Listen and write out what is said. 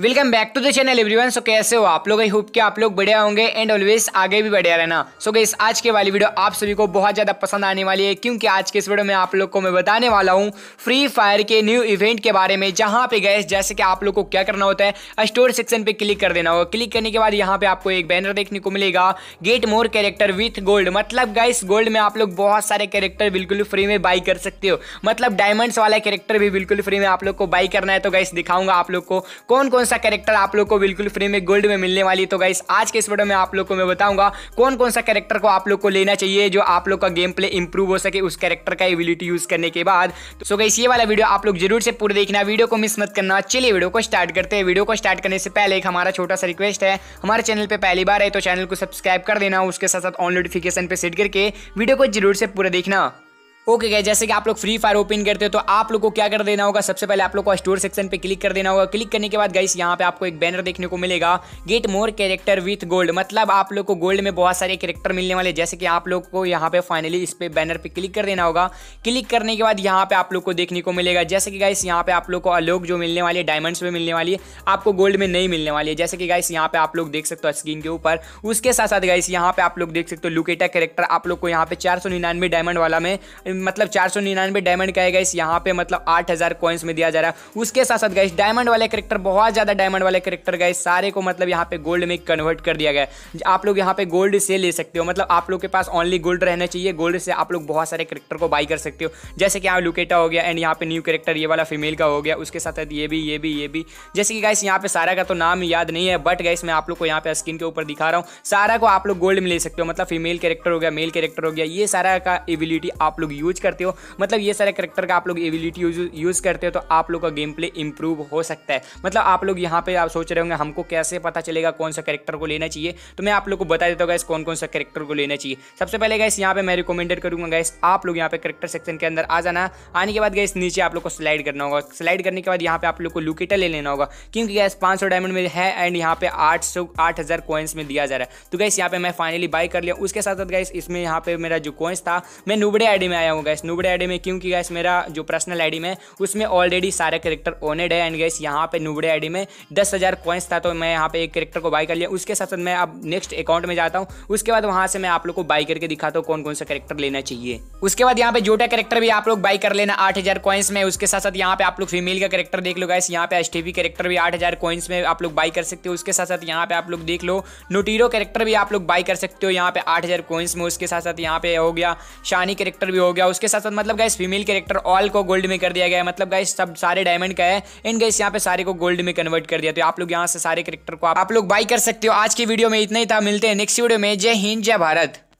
welcome back to the channel everyone so कैसे हो आप लोग आई होप कि आप लोग बढ़िया होंगे एंड ऑलवेज आगे भी बढ़िया रहना सो so गई आज के वाली वीडियो आप सभी को बहुत ज़्यादा पसंद आने वाली है क्योंकि आज के इस वीडियो में आप लोग को मैं बताने वाला हूँ फ्री फायर के न्यू इवेंट के बारे में जहाँ पे गए जैसे कि आप लोग को क्या करना होता है स्टोर सेक्शन पे क्लिक कर देना होगा क्लिक करने के बाद यहाँ पे आपको एक बैनर देखने को मिलेगा get more character with gold मतलब गाइस गोल्ड में आप लोग बहुत सारे कैरेक्टर बिल्कुल फ्री में बाई कर सकते हो मतलब डायमंड्स वाला कैरेक्टर भी बिल्कुल फ्री में आप लोग को बाई करना है तो गाइस दिखाऊंगा आप लोग को कौन कौन कौन सा कैरेक्टर आप लोग को बिल्कुल फ्री में गोल्ड में मिलने वाली तो गाइस आज के इस वीडियो में आप लोग को मैं बताऊंगा कौन कौन सा कैरेक्टर को आप लोग को लेना चाहिए जो आप लोग का गेम प्ले इंप्रूव हो सके उस कैरेक्टर का एबिलिटी यूज करने के बाद तो सो गाइस ये वाला वीडियो आप लोग जरूर से पूरे देखना वीडियो को मिस मत करना चलिए वीडियो को स्टार्ट करते हैं वीडियो को स्टार्ट करने से पहले एक हमारा छोटा सा रिक्वेस्ट है हमारे चैनल पर पहली बार है तो चैनल को सब्सक्राइब कर देना उसके साथ साथ ऑन नोटिफिकेशन पर सेट करके वीडियो को जरूर से पूरा देखना ओके गए जैसे कि आप लोग फ्री फायर ओपन करते हो तो आप लोग को क्या कर देना होगा सबसे पहले आप लोग को स्टोर सेक्शन पे क्लिक कर देना होगा क्लिक करने के बाद गाइस यहाँ पे आपको एक बैनर देखने को मिलेगा get more character with gold मतलब आप लोग को गोल्ड में बहुत सारे कैरेक्टर मिलने वाले जैसे कि आप लोग को यहाँ पे फाइनली इस पे बैनर पे क्लिक कर देना होगा क्लिक करने के बाद यहाँ पे आप लोग को देखने को मिलेगा जैसे कि गाइस यहाँ पे आप लोग को अलोक जो मिलने वाली है डायमंड्स में मिलने वाली है आपको गोल्ड में नहीं मिलने वाली है जैसे कि गाइस यहाँ पे आप लोग देख सकते हो स्क्रीन के ऊपर उसके साथ साथ गाइस यहाँ पे आप लोग देख सकते हो लुकेटा कैरेक्टर आप लोग को यहाँ पे चार डायमंड वाला में मतलब चार सौ निन्यानवे डायमंड का है गाइस यहाँ पे मतलब आठ हज़ार कॉइन्स में दिया जा रहा है उसके साथ साथ गाइस डायमंड वाले करेक्टर बहुत ज़्यादा डायमंड वाले करेक्टर गाइस सारे को मतलब यहाँ पे गोल्ड में कन्वर्ट कर दिया गया आप लोग यहाँ पे गोल्ड से ले सकते हो मतलब आप लोग के पास ऑनली गोल्ड रहना चाहिए गोल्ड से आप लोग बहुत सारे करेक्टर को बाई कर सकते हो जैसे कि यहाँ लुकेटा हो गया एंड यहाँ पे न्यू करेक्टर ये वाला फीमेल का हो गया उसके साथ साथ ये भी ये भी ये भी जैसे कि गाइस यहाँ पे सारा का तो नाम याद नहीं है बट गाइस मैं आप लोग को यहाँ पे स्क्रीन के ऊपर दिखा रहा हूँ सारा को आप लोग गोल्ड में ले सकते हो मतलब फीमेल कैरेक्टर हो गया मेल कैरेक्टर हो गया ये सारा का एबिलिटी आप लोग यूज करते हो मतलब ये सारे करेक्टर का आप लोग एबिलिटी यूज करते हो तो आप लोग का गेम प्ले इंप्रूव हो सकता है मतलब आप लोग यहाँ पे आप सोच रहे होंगे हमको कैसे पता चलेगा कौन सा करेक्टर को लेना चाहिए तो मैं आप लोग को बता देता हूँ गैस कौन कौन सा करेक्टर को लेना चाहिए सबसे पहले गैस यहाँ पे मैं रिकमेंडेड करूंगा गैस आप लोग यहाँ पे करेक्टर सेक्शन के अंदर आ जाना आने के बाद गैस नीचे आप लोग को स्लाइड करना होगा स्लाइड करने के बाद यहाँ पे आप लोग को लुकेटर ले लेना होगा क्योंकि गैस पांच डायमंड में है एंड यहाँ पे आठ सौ आठ हज़ार में दिया जा रहा है तो गैस यहाँ पे मैं फाइनली बाई कर लिया उसके साथ साथ गैस इसमें यहाँ पे मेरा जो कोइंस था मैं नुबड़े आईडी में आया आया हूँ गैस नूबड़े आईडी में क्योंकि गैस मेरा जो पर्सनल आईडी में उसमें ऑलरेडी सारे करेक्टर ओनेड है एंड गैस यहाँ पे नूबड़े आईडी में दस हज़ार कॉइन्स था तो मैं यहाँ पे एक करेक्टर को बाई कर लिया उसके साथ साथ मैं अब नेक्स्ट अकाउंट में जाता हूँ उसके बाद वहाँ से मैं आप लोग को बाई करके दिखाता हूँ कौन कौन सा करेक्टर लेना चाहिए उसके बाद यहाँ पे जोटा करेक्टर भी आप लोग बाई कर लेना आठ हज़ार में उसके साथ साथ यहाँ पे आप लोग फीमेल का करेक्टर देख लो गैस यहाँ पे एस टी भी आठ हज़ार में आप लोग बाई कर सकते हो उसके साथ साथ यहाँ पे आप लोग देख लो नोटीरो करेक्टर भी आप लोग बाई कर सकते हो यहाँ पे आठ हज़ार में उसके साथ साथ यहाँ पे हो गया शानी करेक्टर भी हो गया गया उसके साथ साथ मतलब गाइस फीमेल कैरेक्टर ऑल को गोल्ड में कर दिया गया मतलब गाइस सब सारे डायमंड का है इन गाइस यहाँ पे सारे को गोल्ड में कन्वर्ट कर दिया तो आप लोग यहाँ से सारे कैरेक्टर को आप लोग बाई कर सकते हो आज की वीडियो में इतना ही था मिलते हैं नेक्स्ट वीडियो में जय हिंद जय भारत